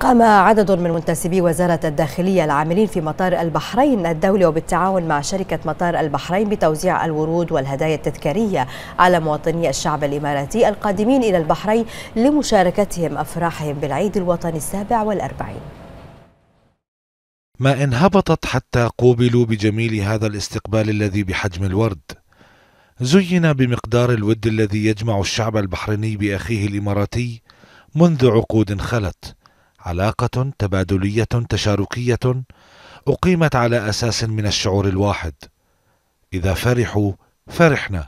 قام عدد من منتسبي وزارة الداخلية العاملين في مطار البحرين الدولي وبالتعاون مع شركة مطار البحرين بتوزيع الورود والهدايا التذكارية على مواطني الشعب الإماراتي القادمين إلى البحرين لمشاركتهم أفراحهم بالعيد الوطني السابع والأربعين ما إن هبطت حتى قوبلوا بجميل هذا الاستقبال الذي بحجم الورد زين بمقدار الود الذي يجمع الشعب البحريني بأخيه الإماراتي منذ عقود خلت علاقة تبادلية تشاركية أقيمت على أساس من الشعور الواحد إذا فرحوا فرحنا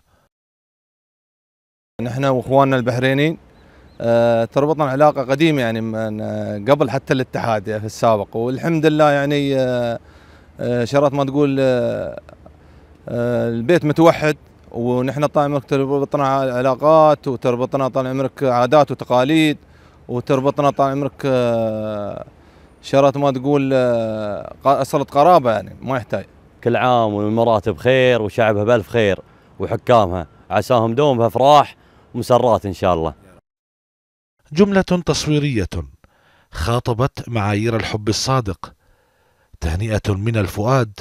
نحن وإخواننا البحرينيين آه، تربطنا علاقة قديمة يعني من آه، قبل حتى الاتحاد يعني في السابق والحمد لله يعني آه، شرط ما تقول البيت متوحد ونحن طال عمرك تربطنا علاقات وتربطنا طال عمرك عادات وتقاليد وتربطنا طال عمرك آه، شرط ما تقول اصله قرابة يعني ما يحتاج كل عام والمرات بخير وشعبها بألف خير وحكامها عساهم دوم بافراح ومسرات إن شاء الله جملة تصويرية خاطبت معايير الحب الصادق تهنئة من الفؤاد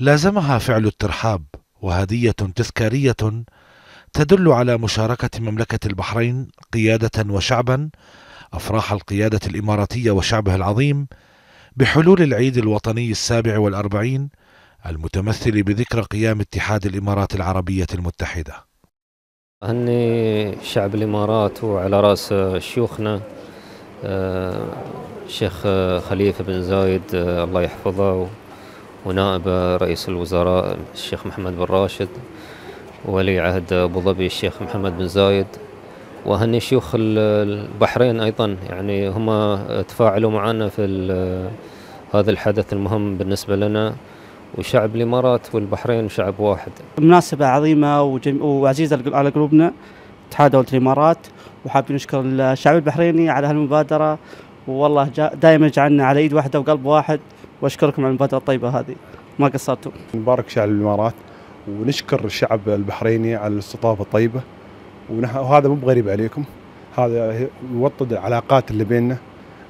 لازمها فعل الترحاب وهدية تذكارية تدل على مشاركة مملكة البحرين قيادة وشعبا أفراح القيادة الإماراتية وشعبها العظيم بحلول العيد الوطني السابع والأربعين المتمثل بذكرى قيام اتحاد الإمارات العربية المتحدة هني شعب الإمارات وعلى رأس شيوخنا الشيخ آه، خليفة بن زايد آه، الله يحفظه ونائب رئيس الوزراء الشيخ محمد بن راشد ولي عهد أبو ظبي الشيخ محمد بن زايد وهني شيوخ البحرين أيضا يعني هم تفاعلوا معنا في هذا الحدث المهم بالنسبة لنا وشعب الإمارات والبحرين شعب واحد مناسبة عظيمة وعزيزة على قلوبنا اتحاد دولة الإمارات وحابين نشكر الشعب البحريني على هالمبادرة والله دائما جعلنا على ايد واحده وقلب واحد واشكركم على المبادره الطيبه هذه ما قصرتم. مبارك شعب الامارات ونشكر الشعب البحريني على الاستضافه الطيبه وهذا مو بغريب عليكم هذا يوطد العلاقات اللي بيننا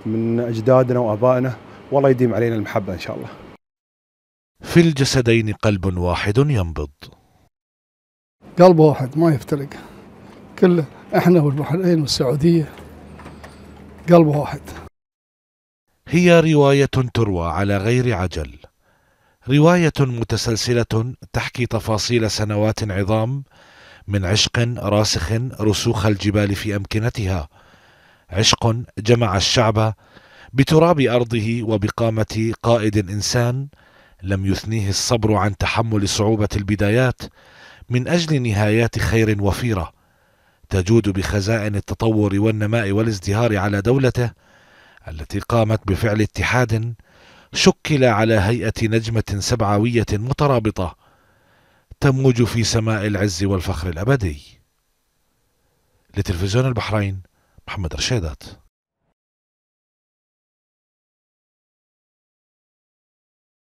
من اجدادنا وابائنا والله يديم علينا المحبه ان شاء الله. في الجسدين قلب واحد ينبض. قلب واحد ما يفترق كله احنا والبحرين والسعوديه قلب واحد. هي روايه تروى على غير عجل. رواية متسلسلة تحكي تفاصيل سنوات عظام من عشق راسخ رسوخ الجبال في أمكنتها عشق جمع الشعب بتراب أرضه وبقامة قائد إنسان لم يثنيه الصبر عن تحمل صعوبة البدايات من أجل نهايات خير وفيرة تجود بخزائن التطور والنماء والازدهار على دولته التي قامت بفعل اتحاد شكل على هيئة نجمة سبعوية مترابطة تموج في سماء العز والفخر الأبدي لتلفزيون البحرين محمد رشيدات